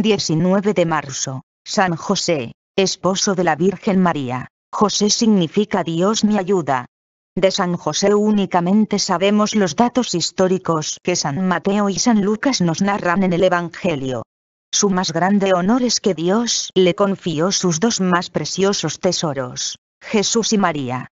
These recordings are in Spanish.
19 de marzo, San José, esposo de la Virgen María. José significa Dios mi ayuda. De San José únicamente sabemos los datos históricos que San Mateo y San Lucas nos narran en el Evangelio. Su más grande honor es que Dios le confió sus dos más preciosos tesoros, Jesús y María.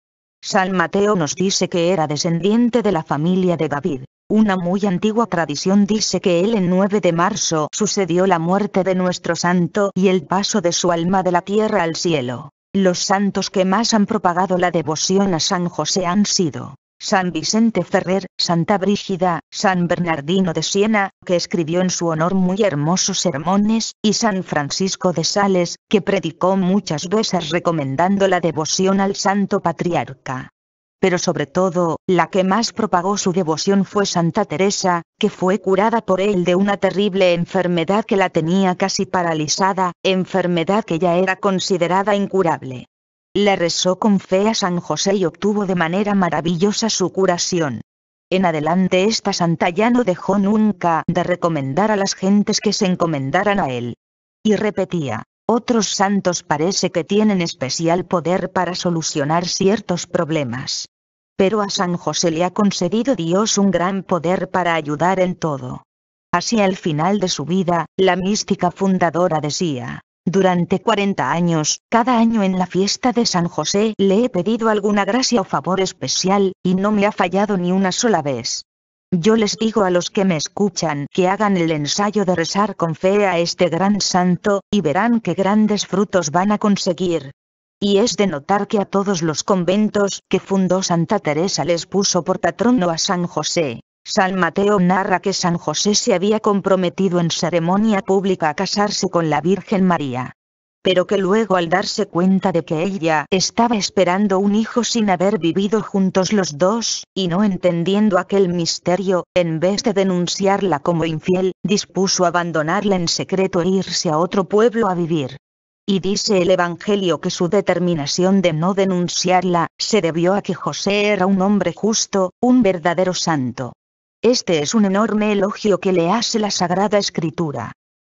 San Mateo nos dice que era descendiente de la familia de David, una muy antigua tradición dice que él en 9 de marzo sucedió la muerte de nuestro santo y el paso de su alma de la tierra al cielo. Los santos que más han propagado la devoción a San José han sido San Vicente Ferrer, Santa Brígida, San Bernardino de Siena, que escribió en su honor muy hermosos sermones, y San Francisco de Sales, que predicó muchas veces recomendando la devoción al Santo Patriarca pero sobre todo, la que más propagó su devoción fue Santa Teresa, que fue curada por él de una terrible enfermedad que la tenía casi paralizada, enfermedad que ya era considerada incurable. Le rezó con fe a San José y obtuvo de manera maravillosa su curación. En adelante esta santa ya no dejó nunca de recomendar a las gentes que se encomendaran a él. Y repetía, otros santos parece que tienen especial poder para solucionar ciertos problemas. Pero a San José le ha concedido Dios un gran poder para ayudar en todo. Así al final de su vida, la mística fundadora decía, durante 40 años, cada año en la fiesta de San José le he pedido alguna gracia o favor especial, y no me ha fallado ni una sola vez. Yo les digo a los que me escuchan que hagan el ensayo de rezar con fe a este gran santo, y verán qué grandes frutos van a conseguir. Y es de notar que a todos los conventos que fundó Santa Teresa les puso por patrono a San José. San Mateo narra que San José se había comprometido en ceremonia pública a casarse con la Virgen María pero que luego al darse cuenta de que ella estaba esperando un hijo sin haber vivido juntos los dos, y no entendiendo aquel misterio, en vez de denunciarla como infiel, dispuso abandonarla en secreto e irse a otro pueblo a vivir. Y dice el Evangelio que su determinación de no denunciarla se debió a que José era un hombre justo, un verdadero santo. Este es un enorme elogio que le hace la Sagrada Escritura.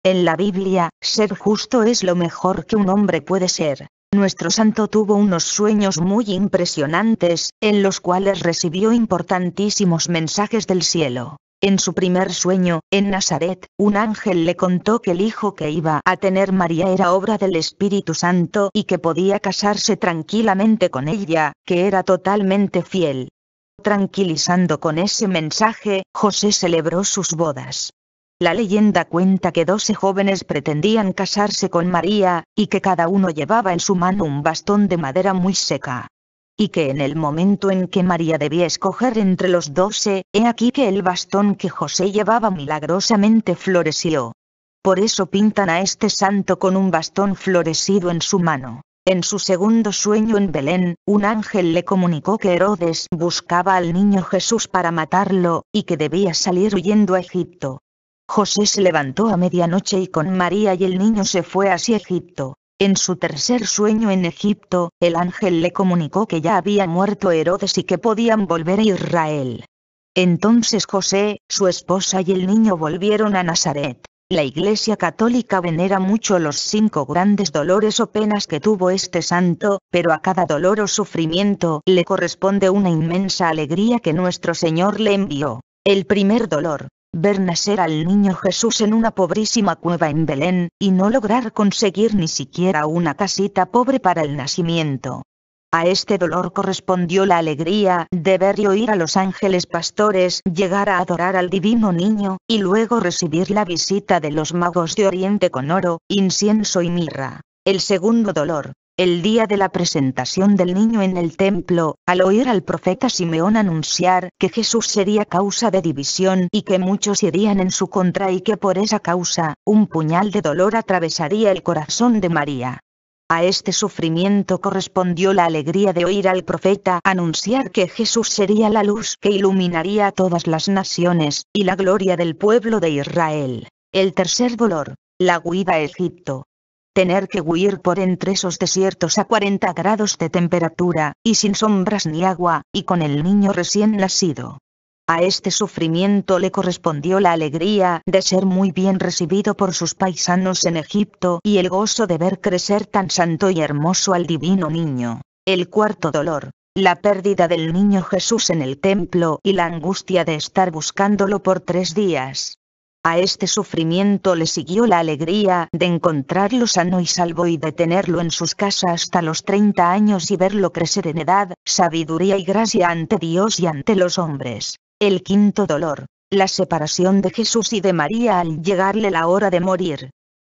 En la Biblia, ser justo es lo mejor que un hombre puede ser. Nuestro santo tuvo unos sueños muy impresionantes, en los cuales recibió importantísimos mensajes del cielo. En su primer sueño, en Nazaret, un ángel le contó que el hijo que iba a tener María era obra del Espíritu Santo y que podía casarse tranquilamente con ella, que era totalmente fiel. Tranquilizando con ese mensaje, José celebró sus bodas. La leyenda cuenta que doce jóvenes pretendían casarse con María, y que cada uno llevaba en su mano un bastón de madera muy seca. Y que en el momento en que María debía escoger entre los doce, he aquí que el bastón que José llevaba milagrosamente floreció. Por eso pintan a este santo con un bastón florecido en su mano. En su segundo sueño en Belén, un ángel le comunicó que Herodes buscaba al niño Jesús para matarlo, y que debía salir huyendo a Egipto. José se levantó a medianoche y con María y el niño se fue hacia Egipto. En su tercer sueño en Egipto, el ángel le comunicó que ya había muerto Herodes y que podían volver a Israel. Entonces José, su esposa y el niño volvieron a Nazaret. La Iglesia Católica venera mucho los cinco grandes dolores o penas que tuvo este santo, pero a cada dolor o sufrimiento le corresponde una inmensa alegría que nuestro Señor le envió. El primer dolor, ver nacer al niño Jesús en una pobrísima cueva en Belén, y no lograr conseguir ni siquiera una casita pobre para el nacimiento. A este dolor correspondió la alegría de ver y oír a los ángeles pastores llegar a adorar al divino niño, y luego recibir la visita de los magos de Oriente con oro, incienso y mirra. El segundo dolor, el día de la presentación del niño en el templo, al oír al profeta Simeón anunciar que Jesús sería causa de división y que muchos irían en su contra y que por esa causa, un puñal de dolor atravesaría el corazón de María. A este sufrimiento correspondió la alegría de oír al profeta anunciar que Jesús sería la luz que iluminaría a todas las naciones, y la gloria del pueblo de Israel. El tercer dolor, la huida a Egipto, tener que huir por entre esos desiertos a 40 grados de temperatura, y sin sombras ni agua, y con el niño recién nacido. A este sufrimiento le correspondió la alegría de ser muy bien recibido por sus paisanos en Egipto y el gozo de ver crecer tan santo y hermoso al divino niño. El cuarto dolor, la pérdida del niño Jesús en el templo y la angustia de estar buscándolo por tres días. A este sufrimiento le siguió la alegría de encontrarlo sano y salvo y de tenerlo en sus casas hasta los 30 años y verlo crecer en edad, sabiduría y gracia ante Dios y ante los hombres. El quinto dolor, la separación de Jesús y de María al llegarle la hora de morir.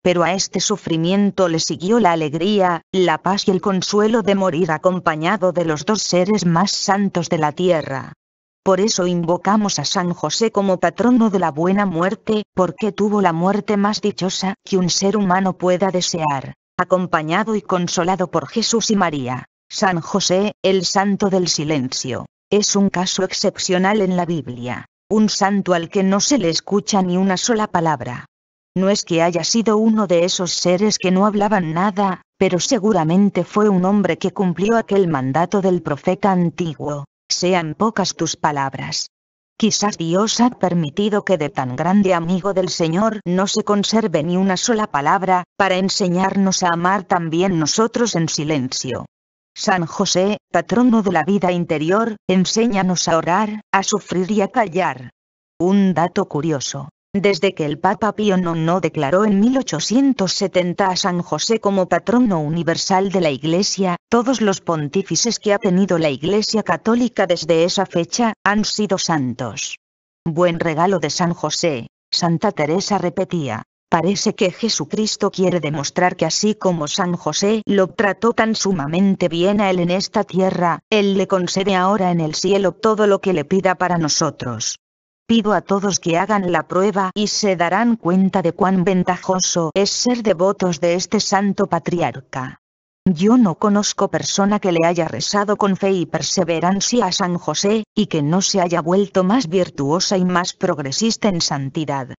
Pero a este sufrimiento le siguió la alegría, la paz y el consuelo de morir acompañado de los dos seres más santos de la tierra. Por eso invocamos a San José como patrono de la buena muerte, porque tuvo la muerte más dichosa que un ser humano pueda desear, acompañado y consolado por Jesús y María. San José, el santo del silencio, es un caso excepcional en la Biblia, un santo al que no se le escucha ni una sola palabra. No es que haya sido uno de esos seres que no hablaban nada, pero seguramente fue un hombre que cumplió aquel mandato del profeta antiguo, sean pocas tus palabras. Quizás Dios ha permitido que de tan grande amigo del Señor no se conserve ni una sola palabra, para enseñarnos a amar también nosotros en silencio. San José, patrono de la vida interior, enséñanos a orar, a sufrir y a callar. Un dato curioso. Desde que el Papa Pío IX declaró en 1870 a San José como patrono universal de la Iglesia, todos los pontífices que ha tenido la Iglesia católica desde esa fecha, han sido santos. Buen regalo de San José, Santa Teresa repetía. Parece que Jesucristo quiere demostrar que así como San José lo trató tan sumamente bien a él en esta tierra, él le concede ahora en el cielo todo lo que le pida para nosotros. Pido a todos que hagan la prueba y se darán cuenta de cuán ventajoso es ser devotos de este santo patriarca. Yo no conozco persona que le haya rezado con fe y perseverancia a San José, y que no se haya vuelto más virtuosa y más progresista en santidad.